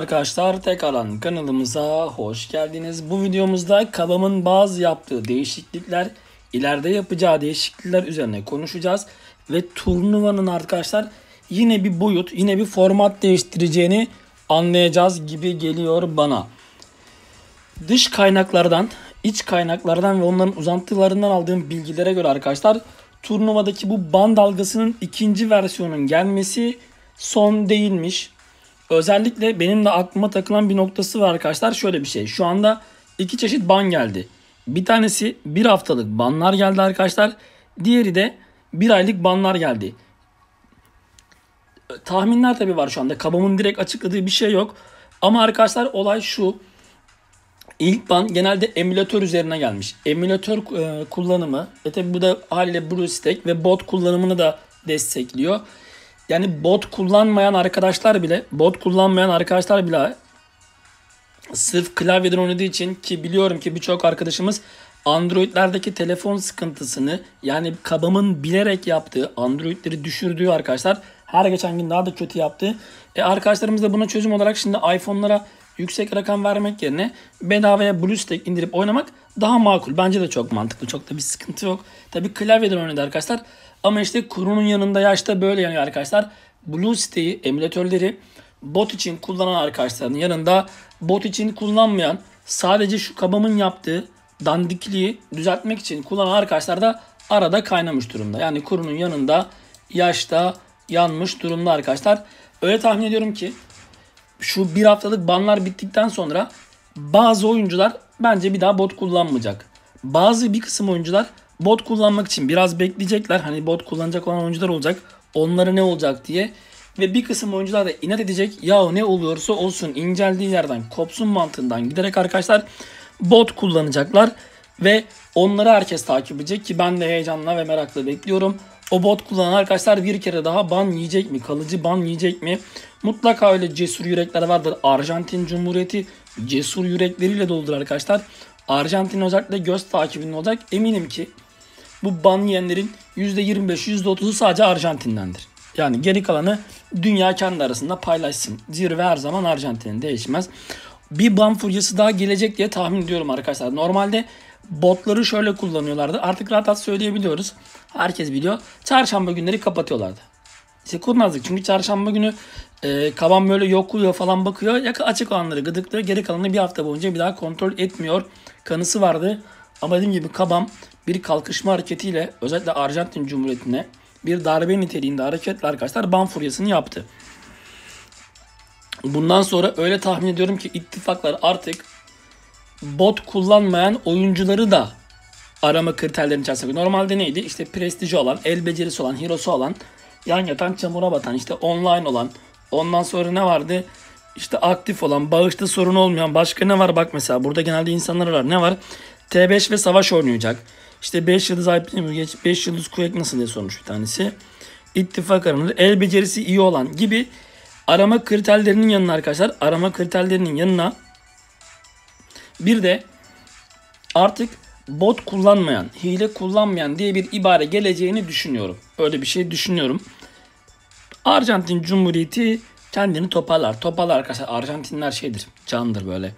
Arkadaşlar tek alan kanalımıza hoş geldiniz. Bu videomuzda kalamın bazı yaptığı değişiklikler, ileride yapacağı değişiklikler üzerine konuşacağız. Ve turnuvanın arkadaşlar yine bir boyut, yine bir format değiştireceğini anlayacağız gibi geliyor bana. Dış kaynaklardan, iç kaynaklardan ve onların uzantılarından aldığım bilgilere göre arkadaşlar turnuvadaki bu ban dalgasının ikinci versiyonun gelmesi son değilmiş Özellikle benim de aklıma takılan bir noktası var arkadaşlar. Şöyle bir şey. Şu anda iki çeşit ban geldi. Bir tanesi bir haftalık banlar geldi arkadaşlar. Diğeri de bir aylık banlar geldi. Tahminler tabii var şu anda. Kabamın direkt açıkladığı bir şey yok. Ama arkadaşlar olay şu. İlk ban genelde emülatör üzerine gelmiş. Emülatör e, kullanımı ve tabi bu da haliyle BlueStack ve bot kullanımını da destekliyor yani bot kullanmayan arkadaşlar bile bot kullanmayan arkadaşlar bile sırf klavyeden oynadığı için ki biliyorum ki birçok arkadaşımız Android'lerdeki telefon sıkıntısını yani kabamın bilerek yaptığı Android'leri düşürdüğü arkadaşlar her geçen gün daha da kötü yaptı. E arkadaşlarımız da buna çözüm olarak şimdi iPhone'lara yüksek rakam vermek yerine bedavaya BlueStack indirip oynamak daha makul. Bence de çok mantıklı. Çok da bir sıkıntı yok. Tabi klavyeden oynadı arkadaşlar. Ama işte kurunun yanında yaşta böyle yanıyor arkadaşlar. BlueStack'i emülatörleri bot için kullanan arkadaşların yanında bot için kullanmayan sadece şu kabamın yaptığı dandikliği düzeltmek için kullanan arkadaşlar da arada kaynamış durumda. Yani kurunun yanında yaşta yanmış durumda arkadaşlar. Öyle tahmin ediyorum ki şu bir haftalık banlar bittikten sonra bazı oyuncular bence bir daha bot kullanmayacak. Bazı bir kısım oyuncular bot kullanmak için biraz bekleyecekler. Hani bot kullanacak olan oyuncular olacak. Onlara ne olacak diye. Ve bir kısım oyuncular da inat edecek. Yahu ne oluyorsa olsun inceldiği yerden kopsun mantığından giderek arkadaşlar bot kullanacaklar. Ve onları herkes takip edecek ki ben de heyecanla ve merakla bekliyorum. O bot kullanan arkadaşlar bir kere daha ban yiyecek mi? Kalıcı ban yiyecek mi? Mutlaka öyle cesur yürekler vardır. Arjantin Cumhuriyeti cesur yürekleriyle doludur arkadaşlar. Arjantin özellikle göz takibinde olacak. Eminim ki bu ban yiyenlerin %25-%30'u sadece Arjantin'dendir. Yani geri kalanı dünya kendi arasında paylaşsın. Zirve her zaman Arjantin'in değişmez. Bir ban furyası daha gelecek diye tahmin ediyorum arkadaşlar. Normalde botları şöyle kullanıyorlardı. Artık rahat rahat söyleyebiliyoruz. Herkes biliyor. Çarşamba günleri kapatıyorlardı. İşte kurmazdık çünkü çarşamba günü e, kaban böyle yokluyor falan bakıyor. Yaka açık olanları gıdıklıyor. Geri kalanını bir hafta boyunca bir daha kontrol etmiyor. Kanısı vardı. Ama dediğim gibi kabam bir kalkışma hareketiyle özellikle Arjantin Cumhuriyeti'ne bir darbe niteliğinde hareketle arkadaşlar ban furyasını yaptı. Bundan sonra öyle tahmin ediyorum ki ittifaklar artık bot kullanmayan oyuncuları da arama kriterlerinin içerisinde. Normalde neydi? İşte prestiji olan, el becerisi olan, hirosu olan, yan yatan çamura batan, işte online olan. Ondan sonra ne vardı? İşte aktif olan, bağışta sorun olmayan başka ne var? Bak mesela burada genelde insanlar var. Ne var? T5 ve savaş oynayacak. İşte 5 yıldız IP geç 5 yıldız kuvvet nasıl diye sormuş bir tanesi. İttifak aranır. El becerisi iyi olan gibi arama kriterlerinin yanına arkadaşlar arama kriterlerinin yanına bir de artık bot kullanmayan, hile kullanmayan diye bir ibare geleceğini düşünüyorum. Öyle bir şey düşünüyorum. Arjantin Cumhuriyeti kendini toparlar. Toparlar arkadaşlar. Arjantinler şeydir, candır böyle.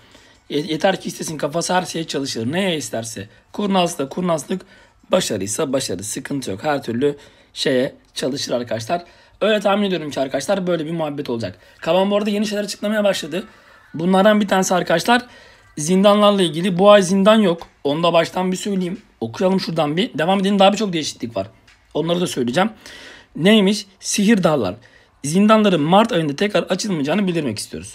Yeter ki istesin kafası her şeye çalışır. Neye isterse. Kurnazlık, kurnazlık. Başarıysa başarı. Sıkıntı yok. Her türlü şeye çalışır arkadaşlar. Öyle tahmin ediyorum ki arkadaşlar böyle bir muhabbet olacak. Kavan bu arada yeni şeyler açıklamaya başladı. Bunlardan bir tanesi arkadaşlar zindanlarla ilgili bu ay zindan yok. Onu da baştan bir söyleyeyim. Okuyalım şuradan bir. Devam edelim daha birçok değişiklik var. Onları da söyleyeceğim. Neymiş? Sihir dağlar. Zindanların Mart ayında tekrar açılmayacağını bildirmek istiyoruz.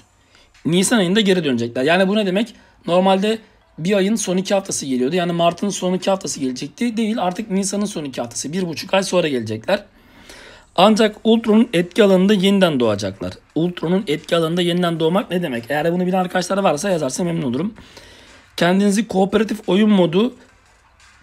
Nisan ayında geri dönecekler. Yani bu ne demek? Normalde bir ayın son iki haftası geliyordu. Yani Mart'ın son iki haftası gelecekti. Değil artık Nisan'ın son iki haftası. Bir buçuk ay sonra gelecekler. Ancak Ultron'un etki alanında yeniden doğacaklar. Ultron'un etki alanında yeniden doğmak ne demek? Eğer bunu bilen arkadaşlar varsa yazarsa memnun olurum. Kendinizi kooperatif oyun modu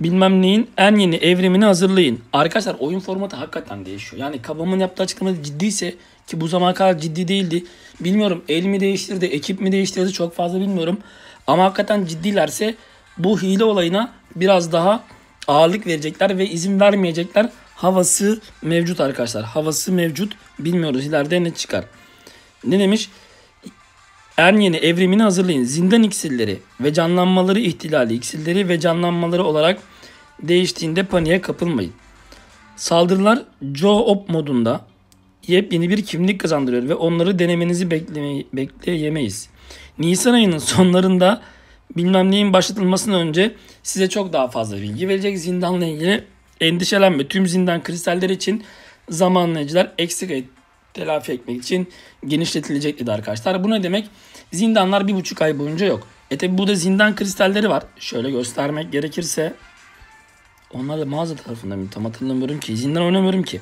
bilmem neyin en yeni evrimini hazırlayın. Arkadaşlar oyun formatı hakikaten değişiyor. Yani kabamın yaptığı açıklaması ciddiyse ki bu zamana kadar ciddi değildi. Bilmiyorum el mi değiştirdi, ekip mi değiştirdi çok fazla bilmiyorum. Ama hakikaten ciddilerse bu hile olayına biraz daha ağırlık verecekler ve izin vermeyecekler havası mevcut arkadaşlar. Havası mevcut. Bilmiyoruz ileride ne çıkar. Ne demiş? En yeni evrimini hazırlayın. Zindan iksirleri ve canlanmaları ihtilali iksirleri ve canlanmaları olarak değiştiğinde paniğe kapılmayın. Saldırılar Joe Op modunda yepyeni bir kimlik kazandırıyor ve onları denemenizi bekleyemeyiz. Nisan ayının sonlarında bilmem neyin başlatılmasından önce size çok daha fazla bilgi verecek zindanla ilgili Endişelenme tüm zindan kristaller için zamanlayıcılar eksik et, telafi etmek için genişletilecek dedi arkadaşlar. Bu ne demek? Zindanlar bir buçuk ay boyunca yok. E tabi burada zindan kristalleri var. Şöyle göstermek gerekirse. Onlar da mağaza tarafında mı? Tam hatırlamıyorum ki. Zindan oynamıyorum ki.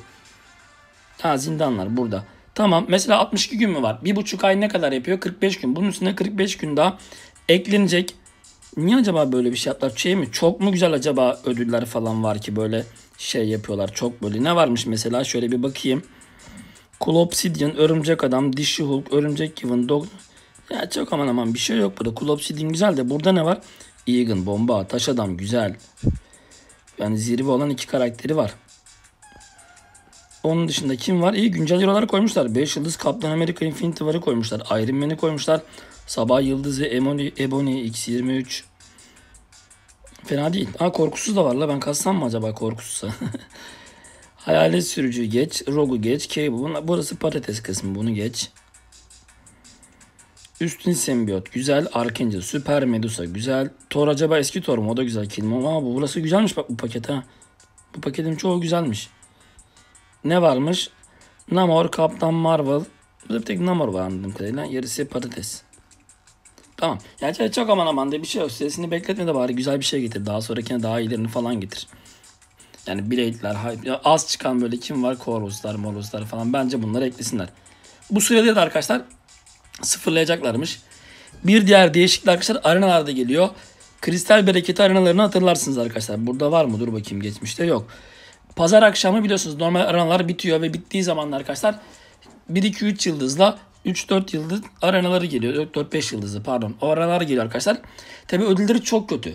Ha zindanlar burada. Tamam mesela 62 gün mü var? Bir buçuk ay ne kadar yapıyor? 45 gün. Bunun üstüne 45 gün daha eklenecek. Niye acaba böyle bir şey yaptılar? Şey mi? Çok mu güzel acaba ödüller falan var ki böyle şey yapıyorlar. Çok böyle ne varmış mesela şöyle bir bakayım. Cool Obsidian, Örümcek Adam, Dişi Hulk, Örümcek Kevin, Dog... Ya çok aman aman bir şey yok burada. Cool Obsidian güzel de burada ne var? Egan, Bomba, Taş Adam güzel. Yani zirve olan iki karakteri var. Onun dışında kim var? İyi güncel euroları koymuşlar. 5 yıldız Kaptan Amerika Infinity War'ı koymuşlar. Iron Man'i koymuşlar. Sabah Yıldızı, Emoni, Ebony, X23. Fena değil. Ha korkusuz da var la ben kastan mı acaba korkusuzsa? Hayalet sürücü geç, Rogu geç, Cable. Burası patates kısmı bunu geç. Üstün sembiyot güzel. Arkinci süper. Medusa güzel. Tor acaba eski Tor mu? O da güzel kelime. Ama bu burası güzelmiş bak bu paket ha. Bu paketin çoğu güzelmiş. Ne varmış? Namor, Kaptan Marvel. Burada bir tek Namor var anladığım kadarıyla. Yarısı patates. Tamam. Yani çok aman aman diye bir şey yok. Sesini bekletme de bari güzel bir şey getir. Daha sonrakine daha iyilerini falan getir. Yani Blade'ler, az çıkan böyle kim var? Corvus'lar, Morus'lar falan. Bence bunları eklesinler. Bu sürede de arkadaşlar sıfırlayacaklarmış. Bir diğer değişiklik arkadaşlar arenalarda geliyor. Kristal bereketi arenalarını hatırlarsınız arkadaşlar. Burada var mı? Dur bakayım geçmişte yok. Pazar akşamı biliyorsunuz normal arenalar bitiyor ve bittiği zaman arkadaşlar 1-2-3 yıldızla 3-4 yıldız aranaları geliyor. 4-5 yıldızı pardon. O aralar geliyor arkadaşlar. Tabi ödülleri çok kötü.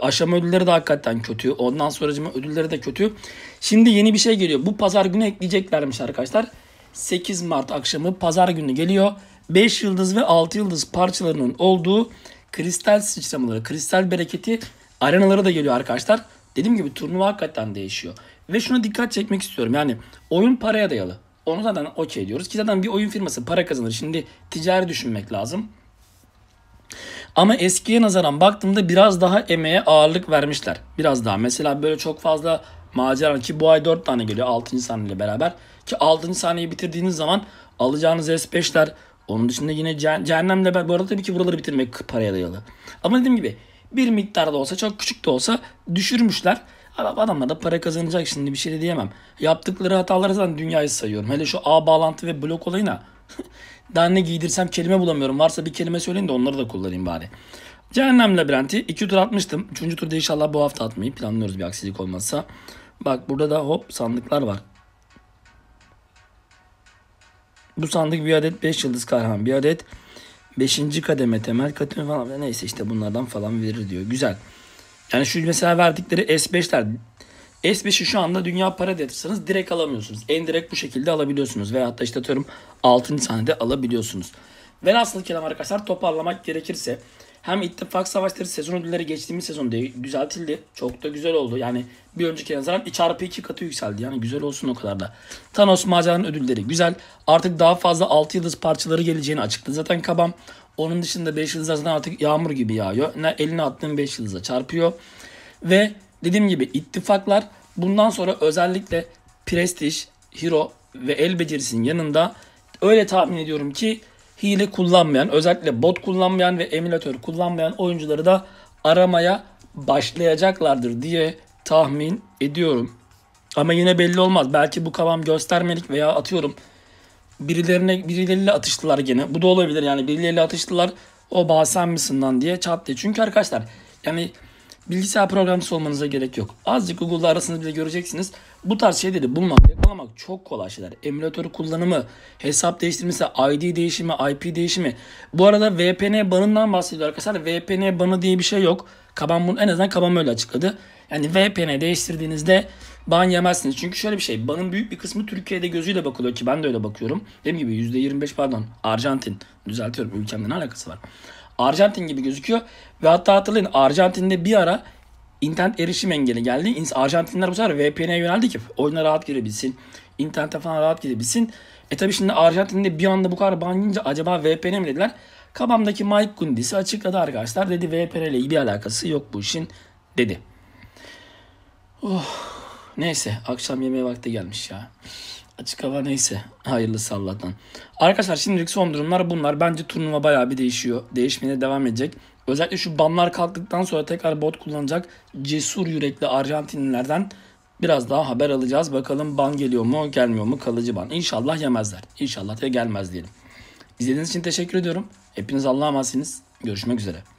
Aşama ödülleri de hakikaten kötü. Ondan sonra ödülleri de kötü. Şimdi yeni bir şey geliyor. Bu pazar günü ekleyeceklermiş arkadaşlar. 8 Mart akşamı pazar günü geliyor. 5 yıldız ve 6 yıldız parçalarının olduğu kristal sıçramaları, kristal bereketi arenalara da geliyor arkadaşlar. Dediğim gibi turnuva hakikaten değişiyor. Ve şuna dikkat çekmek istiyorum. Yani oyun paraya dayalı. Onu zaten okey diyoruz ki zaten bir oyun firması para kazanır. Şimdi ticari düşünmek lazım. Ama eskiye nazaran baktığımda biraz daha emeğe ağırlık vermişler. Biraz daha. Mesela böyle çok fazla macera ki bu ay 4 tane geliyor 6. ile beraber. Ki 6. sahneyi bitirdiğiniz zaman alacağınız S5'ler onun dışında yine cehennemle ben bu arada tabii ki buraları bitirmek paraya dayalı. Ama dediğim gibi bir miktar da olsa çok küçük de olsa düşürmüşler. Adamlar da para kazanacak şimdi bir şey de diyemem. Yaptıkları hataları zaten dünyayı sayıyorum. Hele şu ağ bağlantı ve blok olayına daha ne giydirsem kelime bulamıyorum. Varsa bir kelime söyleyin de onları da kullanayım bari. Cehennem labirenti 2 tur atmıştım. 3. turda inşallah bu hafta atmayı planlıyoruz bir aksilik olmazsa. Bak burada da hop sandıklar var. Bu sandık bir adet 5 yıldız kahraman. Bir adet 5. kademe temel katı falan. Neyse işte bunlardan falan verir diyor. Güzel. Yani şu mesela verdikleri S5'ler S5'i şu anda dünya para yatırsanız direkt alamıyorsunuz. En direkt bu şekilde alabiliyorsunuz. veya hatta işte atıyorum 6. saniyede alabiliyorsunuz. Ve nasıl kelam arkadaşlar toparlamak gerekirse hem ittifak savaşları sezon ödülleri geçtiğimiz sezon düzeltildi. Çok da güzel oldu. Yani bir önceki nazaran 2 çarpı 2 katı yükseldi. Yani güzel olsun o kadar da. Thanos maceranın ödülleri güzel. Artık daha fazla 6 yıldız parçaları geleceğini açıkladı zaten Kabam. Onun dışında 5 yıldız zaten artık yağmur gibi yağıyor. Ne eline attığın 5 yıldıza çarpıyor. Ve dediğim gibi ittifaklar bundan sonra özellikle Prestige, Hero ve El Becerisi'nin yanında öyle tahmin ediyorum ki hile kullanmayan, özellikle bot kullanmayan ve emülatör kullanmayan oyuncuları da aramaya başlayacaklardır diye tahmin ediyorum. Ama yine belli olmaz. Belki bu kavam göstermelik veya atıyorum birilerine birileriyle atıştılar gene. Bu da olabilir yani birileriyle atıştılar. O bahsen misin lan diye çat diye. Çünkü arkadaşlar yani bilgisayar programcısı olmanıza gerek yok. Azıcık Google'da arasınız bile göreceksiniz. Bu tarz şeyleri bulmak, yakalamak çok kolay şeyler. Emülatörü kullanımı, hesap değiştirmesi, ID değişimi, IP değişimi. Bu arada VPN banından bahsediyor arkadaşlar. VPN banı diye bir şey yok. Kaban bunu en azından Kaban öyle açıkladı. Yani VPN değiştirdiğinizde ban yemezsiniz. Çünkü şöyle bir şey. Banın büyük bir kısmı Türkiye'de gözüyle bakılıyor ki ben de öyle bakıyorum. Dediğim gibi %25 pardon Arjantin. Düzeltiyorum ülkemle ne alakası var. Arjantin gibi gözüküyor. Ve hatta hatırlayın Arjantin'de bir ara internet erişim engeli geldi. Arjantinler bu sefer VPN'e yöneldi ki oyuna rahat girebilsin. İnternete falan rahat girebilsin. E tabi şimdi Arjantin'de bir anda bu kadar banyince acaba VPN mi dediler? Kabamdaki Mike Gundis açıkladı arkadaşlar. Dedi VPN ile bir alakası yok bu işin dedi. Oh, neyse akşam yemeği vakti gelmiş ya. Açık hava neyse. Hayırlısı Allah'tan. Arkadaşlar şimdilik son durumlar bunlar. Bence turnuva bayağı bir değişiyor. Değişmeye devam edecek. Özellikle şu banlar kalktıktan sonra tekrar bot kullanacak cesur yürekli Arjantinlilerden biraz daha haber alacağız. Bakalım ban geliyor mu gelmiyor mu kalıcı ban. İnşallah yemezler. İnşallah da gelmez diyelim. İzlediğiniz için teşekkür ediyorum. Hepiniz Allah'a emanetsiniz. Görüşmek üzere.